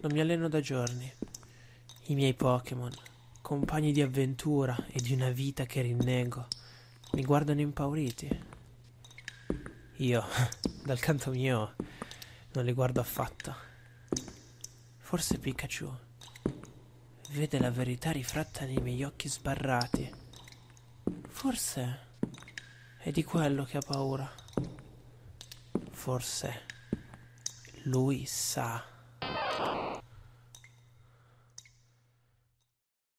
Non mi alleno da giorni. I miei Pokémon, compagni di avventura e di una vita che rinnego, mi guardano impauriti. Io, dal canto mio, non li guardo affatto. Forse Pikachu vede la verità rifratta nei miei occhi sbarrati. Forse è di quello che ha paura. Forse lui sa.